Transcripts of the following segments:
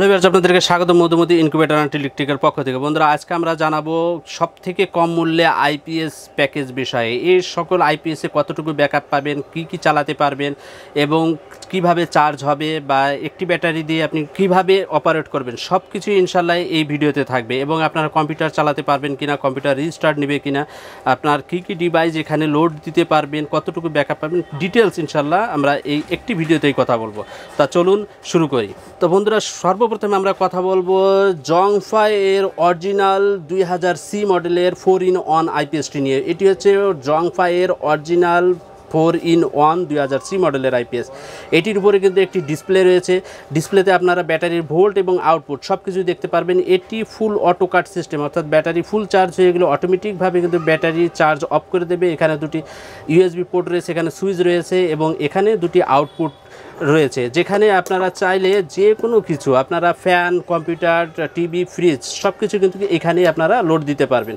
hello বিয়ার্স আপনাদেরকে স্বাগত Madhumati incubator and ইলেকট্রিকের পক্ষ থেকে বন্ধুরা আজকে আমরা জানাবো সব থেকে কম মূল্যে আইপিএস প্যাকেজ বিষয়ে এই সকল আইপিএসে কতটুকু ব্যাকআপ পাবেন কি কি চালাতে পারবেন এবং কিভাবে চার্জ হবে বা একটি ব্যাটারি দিয়ে আপনি কিভাবে অপারেট করবেন সব কিছুই ইনশাল্লাহ এই ভিডিওতে থাকবে এবং আপনারা কম্পিউটার চালাতে পারবেন কিনা কম্পিউটার রিস্টার্ট নেবে কিনা আপনার কি কি ডিভাইস এখানে লোড দিতে পারবেন কতটুকু ব্যাকআপ পাবেন ডিটেলস ইনশাল্লাহ আমরা এই একটি ভিডিওতেই কথা বলবো তা চলুন শুরু করি তো বন্ধুরা সর্ব সর্বপ্রথমে আমরা কথা বলবো জংফাই এর অরিজিনাল দুই সি মডেলের ফোর ইন ওয়ান আইপিএসটি নিয়ে এটি হচ্ছে জংফাই এর অরিজিনাল ফোর ইন ওয়ান দুই হাজার সি মডেলের আইপিএস এটির উপরে কিন্তু একটি ডিসপ্লে রয়েছে ডিসপ্লেতে আপনারা ব্যাটারির ভোল্ট এবং আউটপুট সব কিছুই দেখতে পারবেন এটি ফুল অটো কাট সিস্টেম অর্থাৎ ব্যাটারি ফুল চার্জ হয়ে গেলে অটোমেটিকভাবে কিন্তু ব্যাটারি চার্জ অফ করে দেবে এখানে দুটি ইউএসবি পোর্ট রয়েছে এখানে সুইচ রয়েছে এবং এখানে দুটি আউটপুট রয়েছে যেখানে আপনারা চাইলে যে কোনো কিছু আপনারা ফ্যান কম্পিউটার টিভি ফ্রিজ সব কিছু কিন্তু এখানেই আপনারা লোড দিতে পারবেন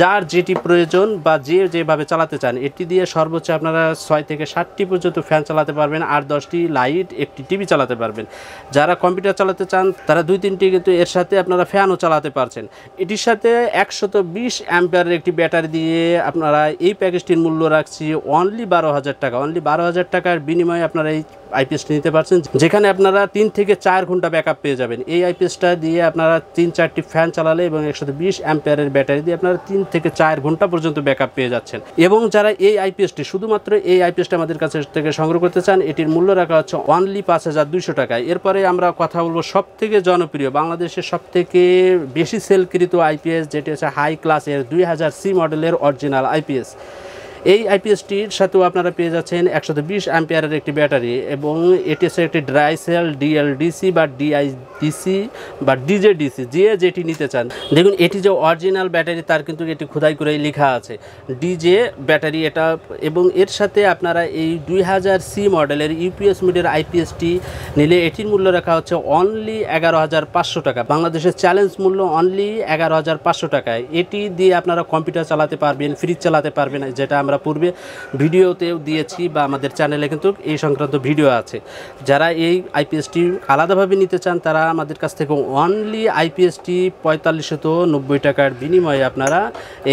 যার যেটি প্রয়োজন বা যে যেভাবে চালাতে চান এটি দিয়ে সর্বোচ্চ আপনারা ছয় থেকে ষাটটি পর্যন্ত ফ্যান চালাতে পারবেন আর দশটি লাইট একটি টিভি চালাতে পারবেন যারা কম্পিউটার চালাতে চান তারা দুই তিনটি কিন্তু এর সাথে আপনারা ফ্যানও চালাতে পারছেন এটির সাথে একশত বিশ অ্যাম্পিয়ারের একটি ব্যাটারি দিয়ে আপনারা এই প্যাকেজটির মূল্য রাখছি অনলি বারো হাজার টাকা অনলি বারো হাজার টাকার বিনিময়ে আপনারা এই আইপিএস আইপিএসটি নিতে পারছেন যেখানে আপনারা তিন থেকে চার ঘন্টা ব্যাকআপ পেয়ে যাবেন এই আইপিএসটা দিয়ে আপনারা তিন চারটি ফ্যান চালালে এবং একশো বিশ অ্যাম্পেয়ারের ব্যাটারি দিয়ে আপনারা তিন থেকে চার ঘন্টা পর্যন্ত ব্যাকআপ পেয়ে যাচ্ছেন এবং যারা এই আইপিএসটি শুধুমাত্র এই আইপিএসটা আমাদের কাছে থেকে সংগ্রহ করতে চান এটির মূল্য রাখা হচ্ছে অনলি পাঁচ হাজার দুইশো টাকায় এরপরে আমরা কথা বলবো সব থেকে জনপ্রিয় বাংলাদেশের সব থেকে বেশি সেলকৃত আইপিএস যেটি হচ্ছে হাই ক্লাসের দুই হাজার সি মডেলের অরিজিনাল আইপিএস এই আইপিএসটির সাথেও আপনারা পেয়ে যাচ্ছেন একশো বিশ অ্যাম্পিয়ারের একটি ব্যাটারি এবং এটি হচ্ছে একটি ড্রাই সেল ডিএলডিসি বা ডিআইডিসি বা ডিজেডিসি যে যেটি নিতে চান দেখুন এটি যে অরিজিনাল ব্যাটারি তার কিন্তু এটি খোদাই করে লেখা আছে ডিজে ব্যাটারি এটা এবং এর সাথে আপনারা এই দুই হাজার সি মডেলের ইউপিএস মিডের আইপিএসটি নিলে এটির মূল্য রাখা হচ্ছে অনলি এগারো হাজার পাঁচশো টাকা বাংলাদেশের চ্যালেঞ্জ মূল্য অনলি এগারো হাজার পাঁচশো টাকায় এটি দিয়ে আপনারা কম্পিউটার চালাতে পারবেন ফ্রিজ চালাতে পারবেন যেটা আমরা পূর্বে ভিডিওতেও দিয়েছি বা আমাদের চ্যানেলে কিন্তু এই সংক্রান্ত ভিডিও আছে যারা এই আইপিএসটি আলাদাভাবে নিতে চান তারা আমাদের কাছ থেকে অনলি আইপিএসটি পঁয়তাল্লিশশত নব্বই টাকার বিনিময়ে আপনারা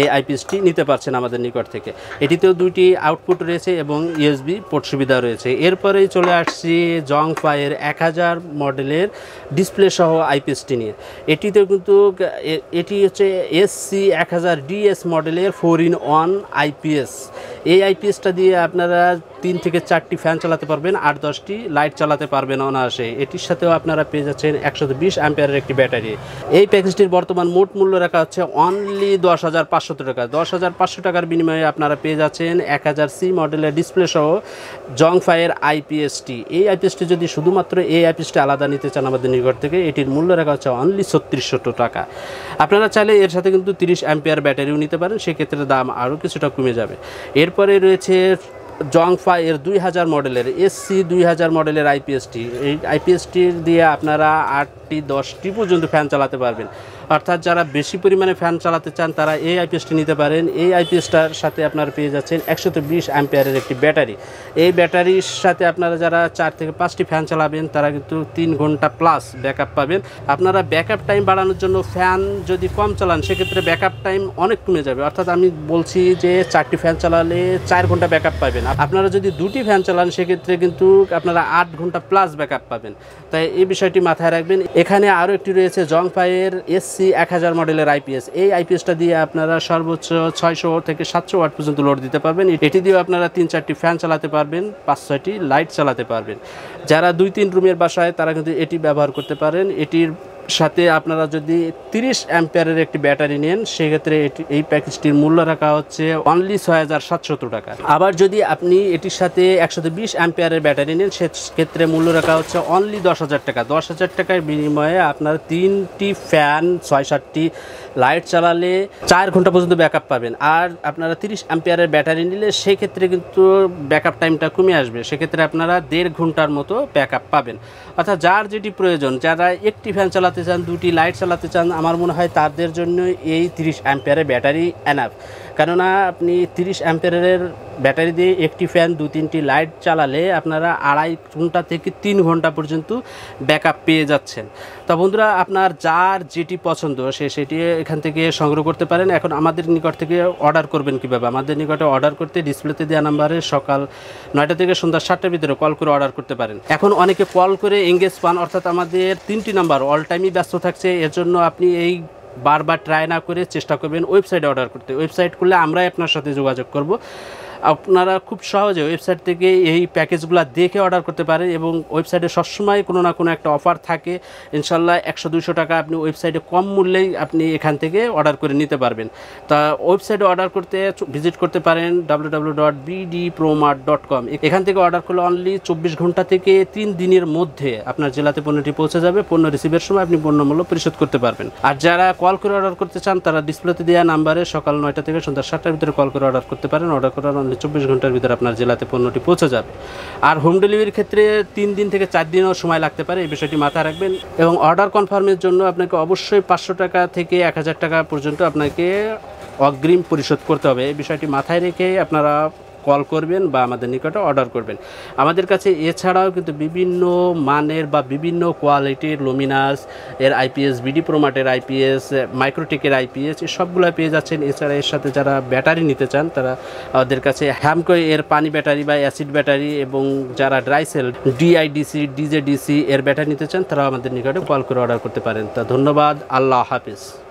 এই আইপিএসটি নিতে পারছেন আমাদের নিকট থেকে এটিতেও দুইটি আউটপুট রয়েছে এবং ইউএসবি পোর্ট সুবিধা রয়েছে এরপরেই চলে আসছি জং ফায়ের এক হাজার মডেলের ডিসপ্লে সহ আইপিএসটি নিয়ে এটিতেও কিন্তু এটি হচ্ছে এসসি এক হাজার ডিএস মডেলের ফোর ইন ওয়ান আইপিএস এই আইপিএসটা দিয়ে আপনারা তিন থেকে চারটি ফ্যান চালাতে পারবেন আট দশটি লাইট চালাতে পারবেন অনায়াসে এটির সাথেও আপনারা পেয়ে যাচ্ছেন একশো বিশ অ্যাম্পিয়ারের একটি ব্যাটারি এই প্যাকেজটির বর্তমান মোট মূল্য রাখা হচ্ছে অনলি দশ হাজার পাঁচশো টাকা দশ হাজার পাঁচশো টাকার বিনিময়ে আপনারা পেয়ে যাচ্ছেন এক হাজার সি মডেলের ডিসপ্লে সহ ফায়ের আইপিএসটি এই আইপিএসটি যদি শুধুমাত্র এই আইপিএসটি আলাদা নিতে চান আমাদের নিকট থেকে এটির মূল্য রাখা হচ্ছে অনলি ছত্রিশশো টাকা আপনারা চাইলে এর সাথে কিন্তু তিরিশ অ্যাম্পিয়ার ব্যাটারিও নিতে পারেন সেক্ষেত্রে দাম আরও কিছুটা কমে যাবে এরপরে রয়েছে জংফা এর দুই হাজার মডেলের এসসি দুই হাজার মডেলের আইপিএসটি এই আইপিএসটির দিয়ে আপনারা আটটি দশটি পর্যন্ত ফ্যান চালাতে পারবেন অর্থাৎ যারা বেশি পরিমাণে ফ্যান চালাতে চান তারা এই আইপিএসটি নিতে পারেন এই আইপিএসটার সাথে আপনারা পেয়ে যাচ্ছেন একশো বিশ অ্যাম্পিয়ারের একটি ব্যাটারি এই ব্যাটারির সাথে আপনারা যারা চার থেকে পাঁচটি ফ্যান চালাবেন তারা কিন্তু তিন ঘন্টা প্লাস ব্যাকআপ পাবেন আপনারা ব্যাকআপ টাইম বাড়ানোর জন্য ফ্যান যদি কম চালান সেক্ষেত্রে ব্যাকআপ টাইম অনেক কমে যাবে অর্থাৎ আমি বলছি যে চারটি ফ্যান চালালে চার ঘন্টা ব্যাকআপ পাবেন আপনারা যদি দুটি ফ্যান চালান সেক্ষেত্রে কিন্তু আপনারা আট ঘন্টা প্লাস ব্যাকআপ পাবেন তাই এই বিষয়টি মাথায় রাখবেন এখানে আরও একটি রয়েছে ফাইয়ের এস এসি এক হাজার মডেলের আইপিএস এই আইপিএসটা দিয়ে আপনারা সর্বোচ্চ ছয়শো থেকে সাতশো ওয়াট পর্যন্ত লোড দিতে পারবেন এটি দিয়ে আপনারা তিন চারটি ফ্যান চালাতে পারবেন পাঁচ ছয়টি লাইট চালাতে পারবেন যারা দুই তিন রুমের বাসায় তারা কিন্তু এটি ব্যবহার করতে পারেন এটির সাথে আপনারা যদি তিরিশ অ্যাম্পিয়ারের একটি ব্যাটারি নেন সেক্ষেত্রে এটি এই প্যাকেজটির মূল্য রাখা হচ্ছে অনলি ছয় টাকা আবার যদি আপনি এটির সাথে একশো বিশ অ্যাম্পিয়ারের ব্যাটারি নেন সেক্ষেত্রে মূল্য রাখা হচ্ছে অনলি দশ হাজার টাকা দশ হাজার টাকার বিনিময়ে আপনার তিনটি ফ্যান ছয় সাতটি লাইট চালালে চার ঘন্টা পর্যন্ত ব্যাকআপ পাবেন আর আপনারা তিরিশ অ্যাম্পিয়ারের ব্যাটারি নিলে সেক্ষেত্রে কিন্তু ব্যাকআপ টাইমটা কমে আসবে সেক্ষেত্রে আপনারা দেড় ঘন্টার মতো ব্যাকআপ পাবেন অর্থাৎ যার যেটি প্রয়োজন যারা একটি ফ্যান চালাতে চালাতে চান দুটি লাইট চালাতে চান আমার মনে হয় তাদের জন্য এই তিরিশ অ্যাম্পিয়ারের ব্যাটারি অ্যানাফ কেননা আপনি তিরিশ অ্যাম্পেয়ারের ব্যাটারি দিয়ে একটি ফ্যান দু তিনটি লাইট চালালে আপনারা আড়াই ঘন্টা থেকে তিন ঘন্টা পর্যন্ত ব্যাক পেয়ে যাচ্ছেন তো বন্ধুরা আপনার যার যেটি পছন্দ সে সেটি এখান থেকে সংগ্রহ করতে পারেন এখন আমাদের নিকট থেকে অর্ডার করবেন কিভাবে আমাদের নিকটে অর্ডার করতে ডিসপ্লেতে দেওয়া নাম্বারে সকাল নয়টা থেকে সন্ধ্যা সাতটার ভিতরে কল করে অর্ডার করতে পারেন এখন অনেকে কল করে এঙ্গেজ পান অর্থাৎ আমাদের তিনটি নাম্বার অল টাইমই ব্যস্ত থাকছে এর জন্য আপনি এই বারবার ট্রাই না করে চেষ্টা করবেন ওয়েবসাইটে অর্ডার করতে ওয়েবসাইট করলে আমরাই আপনার সাথে যোগাযোগ করব আপনারা খুব সহজে ওয়েবসাইট থেকে এই প্যাকেজগুলো দেখে অর্ডার করতে পারেন এবং ওয়েবসাইটে সবসময় কোনো না কোনো একটা অফার থাকে ইনশাল্লাহ একশো দুশো টাকা আপনি ওয়েবসাইটে কম মূল্যেই আপনি এখান থেকে অর্ডার করে নিতে পারবেন তা ওয়েবসাইটে অর্ডার করতে ভিজিট করতে পারেন ডাব্লু ডট ডট কম এখান থেকে অর্ডার করলে অনলি চব্বিশ ঘন্টা থেকে তিন দিনের মধ্যে আপনার জেলাতে পণ্যটি পৌঁছে যাবে পণ্য রিসিভের সময় আপনি পণ্যমূল্য পরিশোধ করতে পারবেন আর যারা কল করে অর্ডার করতে চান তারা ডিসপ্লেতে দেওয়া নাম্বারে সকাল নয়টা থেকে সন্ধ্যা সাতটার ভিতরে কল করে অর্ডার করতে পারেন অর্ডার করার আপনি চব্বিশ ঘন্টার ভিতরে আপনার জেলাতে পণ্যটি পৌঁছে যাবে আর হোম ডেলিভারির ক্ষেত্রে তিন দিন থেকে চার দিনও সময় লাগতে পারে এই বিষয়টি মাথায় রাখবেন এবং অর্ডার কনফার্মের জন্য আপনাকে অবশ্যই পাঁচশো টাকা থেকে এক হাজার টাকা পর্যন্ত আপনাকে অগ্রিম পরিশোধ করতে হবে এই বিষয়টি মাথায় রেখে আপনারা কল করবেন বা আমাদের নিকটে অর্ডার করবেন আমাদের কাছে এছাড়াও কিন্তু বিভিন্ন মানের বা বিভিন্ন কোয়ালিটির লুমিনাস এর আইপিএস বিডি প্রোমাটের আইপিএস মাইক্রোটেকের আইপিএস সবগুলো পেয়ে যাচ্ছেন এছাড়া এর সাথে যারা ব্যাটারি নিতে চান তারা আমাদের কাছে হ্যামকো এর পানি ব্যাটারি বা অ্যাসিড ব্যাটারি এবং যারা ড্রাই সেল ডিআইডিসি ডিজেডিসি এর ব্যাটারি নিতে চান তারা আমাদের নিকটে কল করে অর্ডার করতে পারেন তা ধন্যবাদ আল্লাহ হাফিজ